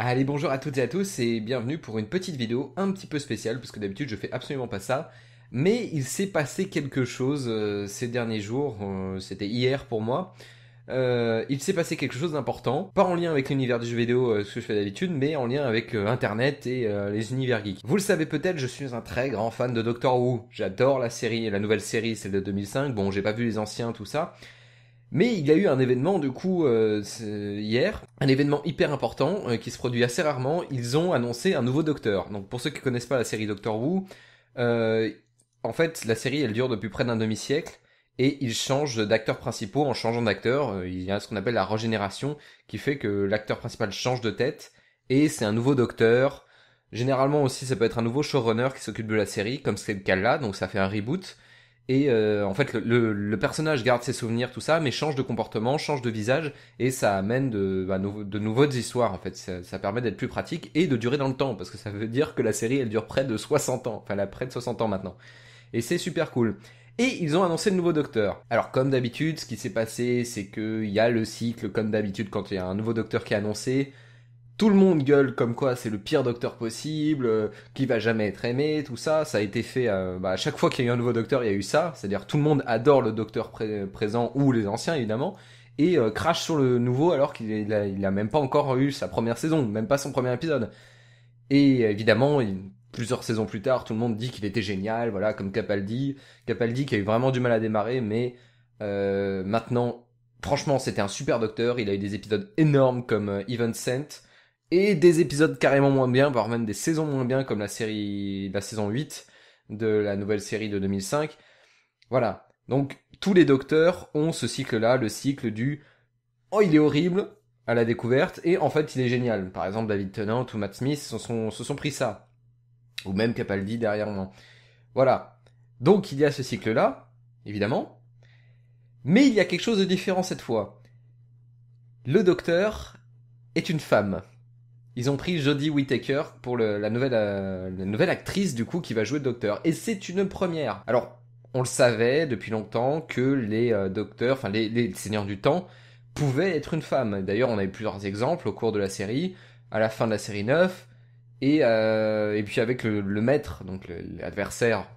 Allez, bonjour à toutes et à tous et bienvenue pour une petite vidéo un petit peu spéciale parce que d'habitude je fais absolument pas ça. Mais il s'est passé quelque chose euh, ces derniers jours, euh, c'était hier pour moi. Euh, il s'est passé quelque chose d'important, pas en lien avec l'univers du jeu vidéo, ce que je fais d'habitude, mais en lien avec Internet et les univers geek Vous le savez peut-être, je suis un très grand fan de Doctor Who. J'adore la série, la nouvelle série, celle de 2005. Bon, j'ai pas vu les anciens, tout ça. Mais il y a eu un événement du coup euh, hier, un événement hyper important euh, qui se produit assez rarement. Ils ont annoncé un nouveau Docteur. Donc pour ceux qui connaissent pas la série Doctor Who, euh, en fait la série elle dure depuis près d'un demi siècle et ils changent d'acteurs principaux en changeant d'acteur. Il y a ce qu'on appelle la régénération qui fait que l'acteur principal change de tête et c'est un nouveau Docteur. Généralement aussi ça peut être un nouveau showrunner qui s'occupe de la série comme c'est le cas là, donc ça fait un reboot. Et euh, en fait, le, personnage garde ses souvenirs, tout ça, mais change de comportement, change de visage, et ça amène bah, de, nouvelles histoires, en fait. Ça, ça permet d'être plus pratique et de durer dans le temps, parce que ça veut dire que la série, elle dure près de 60 ans. Enfin, elle a près de 60 ans maintenant. Et c'est super cool. Et ils ont annoncé le nouveau docteur. Alors comme d'habitude, ce qui s'est passé, c'est qu'il y a le cycle, comme d'habitude, quand il y a un nouveau docteur qui est annoncé, tout le monde gueule comme quoi c'est le pire docteur possible, euh, qui va jamais être aimé, tout ça. Ça a été fait euh, bah, à chaque fois qu'il y a eu un nouveau docteur, il y a eu ça. C'est-à-dire tout le monde adore le docteur présent ou les anciens évidemment et euh, crache sur le nouveau alors qu'il n'a a, même pas encore eu sa première saison, même pas son premier épisode. Et évidemment, plusieurs saisons plus tard, tout le monde dit qu'il était génial, voilà, comme Capaldi. Capaldi qui a eu vraiment du mal à démarrer, mais maintenant, franchement, c'était un super docteur. Il a eu des épisodes énormes comme Even Sent et des épisodes carrément moins bien, voire même des saisons moins bien, comme la série, la saison 8 de la nouvelle série de 2005. Voilà. Donc, tous les docteurs ont ce cycle-là, le cycle du Oh, il est horrible à la découverte, et en fait, il est génial. Par exemple, David Tennant ou Matt Smith se sont, se sont pris ça. Ou même Capaldi derrière moi. Voilà. Donc, il y a ce cycle-là, évidemment. Mais il y a quelque chose de différent cette fois. Le docteur est une femme. Ils ont pris Jodie Whittaker pour la, nouvelle, euh, nouvelle actrice du coup qui va jouer le docteur. Et c'est une première. Alors, on le savait depuis longtemps que les euh, docteurs, enfin les, seigneurs du temps, pouvaient être une femme. D'ailleurs, on a plusieurs exemples au cours de la série, à la fin de la série 9, et, euh, et puis avec le, maître, donc l'adversaire,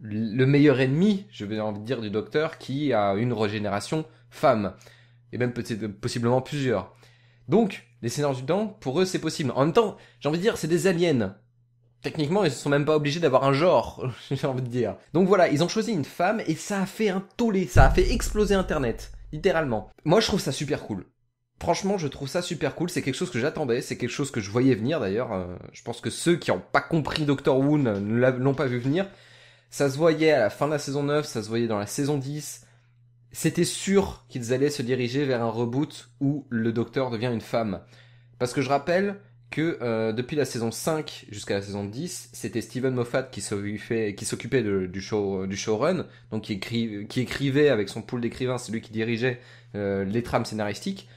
le, meilleur ennemi, je vais envie dire, du docteur, qui a une régénération femme, et même peut-être possiblement plusieurs. Donc, les seigneurs du temps, pour eux, c'est possible. En même temps, j'ai envie de dire, c'est des aliens. Techniquement, ils ne sont même pas obligés d'avoir un genre, j'ai envie de dire. Donc voilà, ils ont choisi une femme et ça a fait un tollé, ça a fait exploser Internet, littéralement. Moi, je trouve ça super cool. Franchement, je trouve ça super cool. C'est quelque chose que j'attendais, c'est quelque chose que je voyais venir d'ailleurs. Euh, je pense que ceux qui n'ont pas compris Doctor Who ne l'ont pas vu venir. Ça se voyait à la fin de la saison 9, ça se voyait dans la saison 10 c'était sûr qu'ils allaient se diriger vers un reboot où le docteur devient une femme. Parce que je rappelle que euh, depuis la saison 5 jusqu'à la saison 10, c'était Steven Moffat qui s'occupait du, show, du showrun, donc qui, écrivait avec son pool d'écrivains, c'est lui qui dirigeait euh, les trames scénaristiques.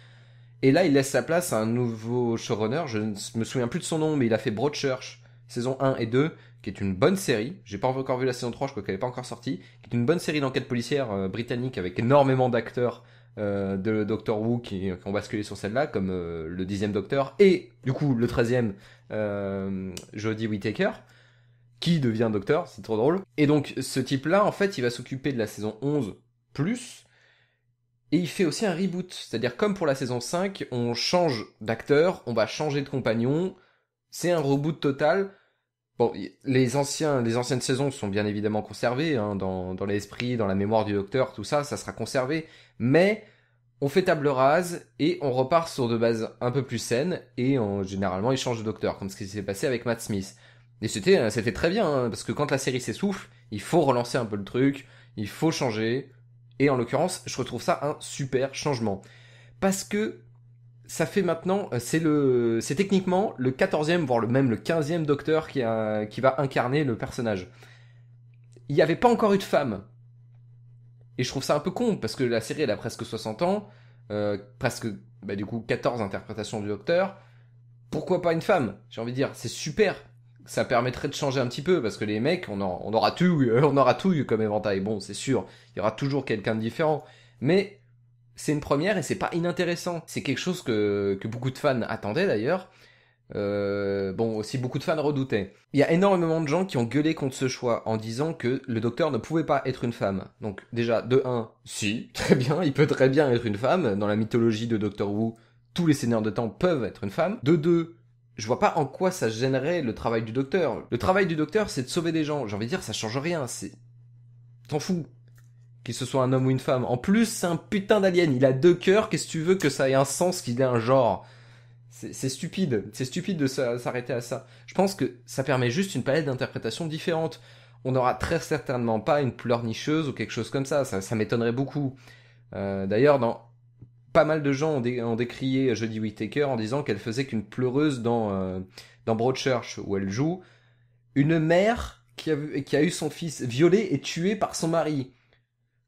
Et là, il laisse sa place à un nouveau showrunner, je ne me souviens plus de son nom, mais il a fait Broadchurch, saison 1 et 2, qui est une bonne série. J'ai pas encore vu la saison 3, je crois qu'elle est pas encore sortie. Qui est une bonne série d'enquête policière euh, britannique avec énormément d'acteurs euh, de Doctor Who qui, ont basculé sur celle-là, comme euh, le dixième Docteur et du coup le treizième Jodie Whittaker qui devient Docteur, c'est trop drôle. Et donc ce type-là, en fait, il va s'occuper de la saison 11 plus. Et il fait aussi un reboot, c'est-à-dire comme pour la saison 5, on change d'acteur, on va changer de compagnon, c'est un reboot total, Bon, les anciens, les anciennes saisons sont bien évidemment conservées hein, dans, dans l'esprit, dans la mémoire du Docteur, tout ça, ça sera conservé. Mais on fait table rase et on repart sur de bases un peu plus saines et généralement ils changent de Docteur, comme ce qui s'est passé avec Matt Smith. Et c'était hein, c'était très bien hein, parce que quand la série s'essouffle, il faut relancer un peu le truc, il faut changer. Et en l'occurrence, je retrouve ça un super changement parce que ça fait maintenant, euh, c'est le, c'est techniquement le 14e, voire le, même le 15e docteur qui, va incarner le personnage. Il n'y avait pas encore eu de femme. Et je trouve ça un peu con, parce que la série, elle a presque 60 ans, euh, presque, bah, du coup, 14 interprétations du docteur. Pourquoi pas une femme J'ai envie de dire, c'est super. Ça permettrait de changer un petit peu, parce que les mecs, on, en, on aura tout, on aura tout comme éventail. Bon, c'est sûr, il y aura toujours quelqu'un de différent. Mais c'est une première et c'est pas inintéressant. C'est quelque chose que, que beaucoup de fans attendaient d'ailleurs. Euh, bon, aussi beaucoup de fans redoutaient. Il y a énormément de gens qui ont gueulé contre ce choix en disant que le docteur ne pouvait pas être une femme. Donc déjà, de 1, si, très bien, il peut très bien être une femme. Dans la mythologie de Doctor Who, tous les seigneurs de temps peuvent être une femme. De deux, je vois pas en quoi ça gênerait le travail du docteur. Le travail du docteur, c'est de sauver des gens. J'ai envie de dire, ça change rien. C'est... T'en fous. Qu'il se soit un homme ou une femme. En plus, c'est un putain d'alien. Il a deux cœurs. Qu'est-ce que tu veux que ça ait un sens, qu'il ait un genre C'est stupide. C'est stupide de s'arrêter à ça. Je pense que ça permet juste une palette d'interprétations différentes. On n'aura très certainement pas une pleurnicheuse ou quelque chose comme ça. Ça, m'étonnerait beaucoup. Euh, d'ailleurs, dans pas mal de gens ont, décrié Jodie Whittaker en disant qu'elle faisait qu'une pleureuse dans, euh, dans Broadchurch, où elle joue une mère qui a, qui a eu son fils violé et tué par son mari.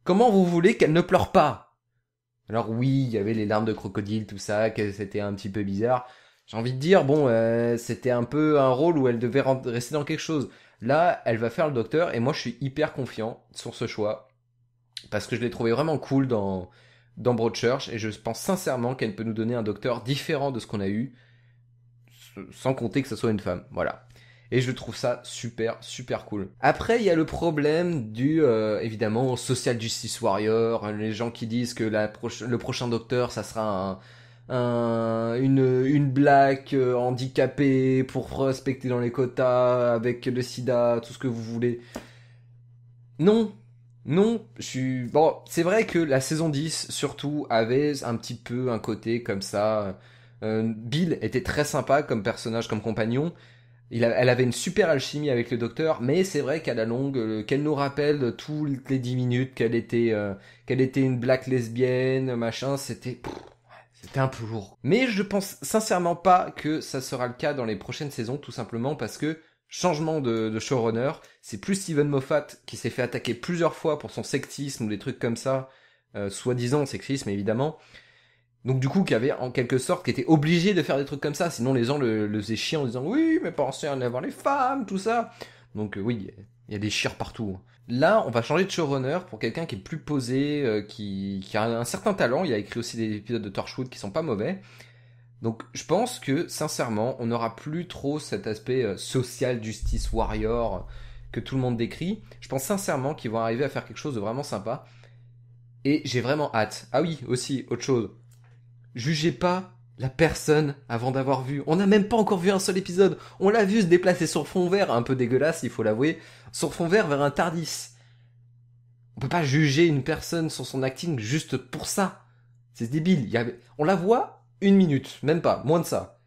Comment vous voulez qu'elle ne pleure pas Alors oui, il y avait les larmes de crocodile, tout ça, que c'était un petit peu bizarre. J'ai envie de dire, bon, euh, c'était un peu un rôle où elle devait rester dans quelque chose. Là, elle va faire le docteur et moi je suis hyper confiant sur ce choix parce que je l'ai trouvé vraiment cool dans dans Broadchurch et je pense sincèrement qu'elle peut nous donner un docteur différent de ce qu'on a eu sans compter que ce soit une femme. Voilà. Et je trouve ça super, super cool. Après, il y a le problème du, euh, évidemment, social justice warrior, les gens qui disent que la le prochain docteur, ça sera un, une, une blague euh, handicapée pour respecter dans les quotas, avec le sida, tout ce que vous voulez. Non, non, je suis... Bon, c'est vrai que la saison 10, surtout, avait un petit peu un côté comme ça. Euh, Bill était très sympa comme personnage, comme compagnon, elle avait une super alchimie avec le docteur, mais c'est vrai qu'à la longue, euh, qu'elle nous rappelle toutes les 10 minutes qu'elle était, euh, qu'elle était une black lesbienne, machin, c'était, c'était un peu lourd. Mais je pense sincèrement pas que ça sera le cas dans les prochaines saisons, tout simplement parce que changement de, showrunner, c'est plus Steven Moffat qui s'est fait attaquer plusieurs fois pour son sexisme ou des trucs comme ça, euh, soi-disant sexisme évidemment. Donc du coup, qui avait en quelque sorte, qui était obligé de faire des trucs comme ça, sinon les gens le, le faisaient chier en disant oui, mais pensez à en avoir les femmes, tout ça. Donc euh, oui, il y a des chiens partout. Hein. Là, on va changer de showrunner pour quelqu'un qui est plus posé, euh, qui, a un certain talent. Il a écrit aussi des épisodes de Torchwood qui sont pas mauvais. Donc je pense que sincèrement, on n'aura plus trop cet aspect euh, social, justice, warrior que tout le monde décrit. Je pense sincèrement qu'ils vont arriver à faire quelque chose de vraiment sympa. Et j'ai vraiment hâte. Ah oui, aussi, autre chose Jugez pas la personne avant d'avoir vu. On n'a même pas encore vu un seul épisode. On l'a vu se déplacer sur fond vert, un peu dégueulasse, il faut l'avouer, sur fond vert vers un Tardis. On peut pas juger une personne sur son acting juste pour ça. C'est débile. Y On la voit une minute, même pas, moins de ça.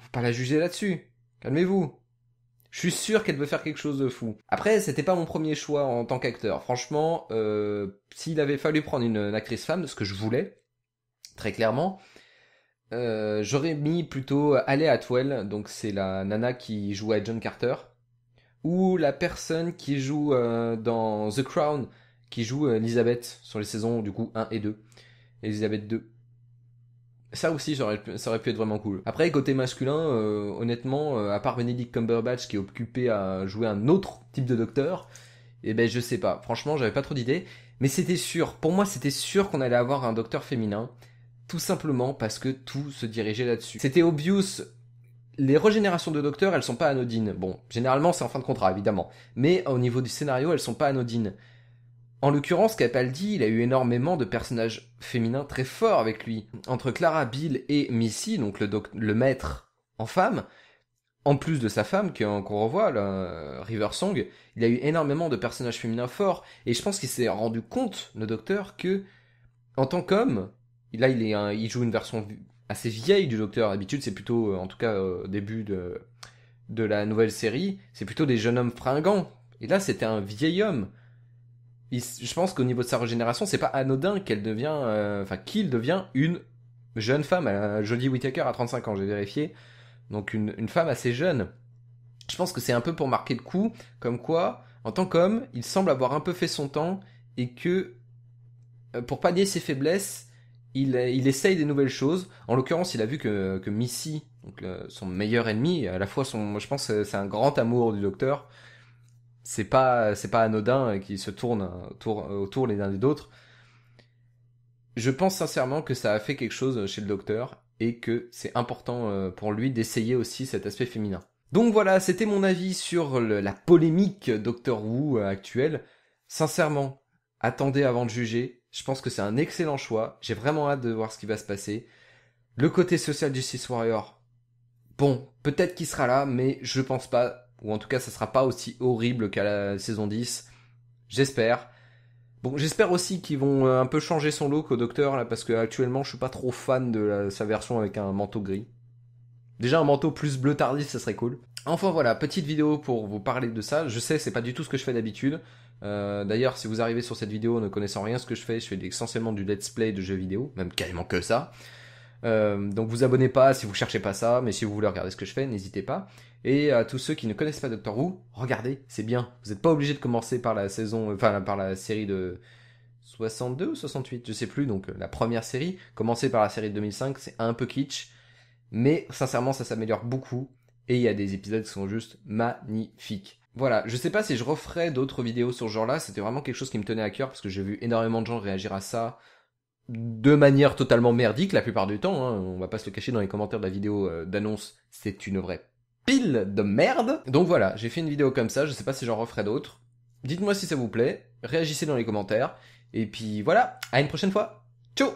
peut pas la juger là-dessus. Calmez-vous. Je suis sûr qu'elle veut faire quelque chose de fou. Après, c'était pas mon premier choix en tant qu'acteur. Franchement, euh, s'il avait fallu prendre une, une actrice femme, ce que je voulais, très clairement. Euh, j'aurais mis plutôt à Atwell, donc c'est la nana qui joue à John Carter, ou la personne qui joue euh, dans The Crown, qui joue euh, Elizabeth sur les saisons du coup 1 et 2. Elizabeth 2. Ça aussi, ça aurait, pu, ça aurait pu être vraiment cool. Après, côté masculin, honnêtement, à part Benedict Cumberbatch qui est occupé à jouer un autre type de docteur, et eh ben je sais pas. Franchement, j'avais pas trop d'idées. Mais c'était sûr, pour moi c'était sûr qu'on allait avoir un docteur féminin. Tout simplement parce que tout se dirigeait là-dessus. C'était obvious. Les régénérations de Docteur, elles sont pas anodines. Bon, généralement, c'est en fin de contrat, évidemment. Mais au niveau du scénario, elles sont pas anodines. En l'occurrence, Capaldi, il a eu énormément de personnages féminins très forts avec lui. Entre Clara Bill et Missy, donc le, le maître en femme, en plus de sa femme qu'on revoit, là, River Song, il a eu énormément de personnages féminins forts. Et je pense qu'il s'est rendu compte, le docteur, que en tant qu'homme, là, il, est joue une version assez vieille du Docteur. D'habitude, c'est plutôt, euh, en tout cas, au euh, début de, de la nouvelle série, c'est plutôt des jeunes hommes fringants. Et là, c'était un vieil homme. je pense qu'au niveau de sa régénération, c'est pas anodin qu'elle devient, euh, enfin, qu'il devient une jeune femme. Jodie Whittaker à 35 ans, j'ai vérifié. Donc, une, une femme assez jeune. Je pense que c'est un peu pour marquer le coup, comme quoi, en tant qu'homme, il semble avoir un peu fait son temps et que, pour pallier ses faiblesses, il, essaye des nouvelles choses. En l'occurrence, il a vu que, Missy, son meilleur ennemi, à la fois son, je pense, c'est un grand amour du docteur. C'est pas, c'est pas anodin euh, qu'il se tourne euh, euh, autour, les uns des autres. Je pense sincèrement que ça a fait quelque chose chez le docteur et que c'est important pour lui d'essayer aussi cet aspect féminin. Donc voilà, c'était mon avis sur la polémique Doctor Who actuelle. Sincèrement, attendez avant de juger. Je pense que c'est un excellent choix. J'ai vraiment hâte de voir ce qui va se passer. Le côté social du Six Warrior, bon, peut-être qu'il sera là, mais je pense pas. Ou en tout cas, ça sera pas aussi horrible qu'à la saison 10. J'espère. Bon, j'espère aussi qu'ils vont euh, un peu changer son look au docteur là, parce que actuellement, je suis pas trop fan de sa version avec un manteau gris. Déjà un manteau plus bleu tardif, ça serait cool. Enfin voilà, petite vidéo pour vous parler de ça. Je sais, c'est pas du tout ce que je fais d'habitude. Euh, d'ailleurs, si vous arrivez sur cette vidéo ne connaissant rien ce que je fais, je fais essentiellement du let's play de jeux vidéo, même carrément que ça. Euh, donc vous abonnez pas si vous cherchez pas ça, mais si vous voulez regarder ce que je fais, n'hésitez pas. Et à tous ceux qui ne connaissent pas Doctor Who, regardez, c'est bien. Vous n'êtes pas obligé de commencer par la saison, euh, enfin par la série de 62 ou 68, je sais plus. Donc la première série, commencer par la série de 2005, c'est un peu kitsch, mais sincèrement ça s'améliore beaucoup et il y a des épisodes qui sont juste magnifiques. Voilà, je sais pas si je referai d'autres vidéos sur ce genre-là, c'était vraiment quelque chose qui me tenait à cœur parce que j'ai vu énormément de gens réagir à ça de manière totalement merdique la plupart du temps, hein. on va pas se le cacher dans les commentaires de la vidéo euh, d'annonce, c'est une vraie pile de merde. Donc voilà, j'ai fait une vidéo comme ça, je sais pas si j'en referai d'autres. Dites-moi si ça vous plaît, réagissez dans les commentaires, et puis voilà, à une prochaine fois, ciao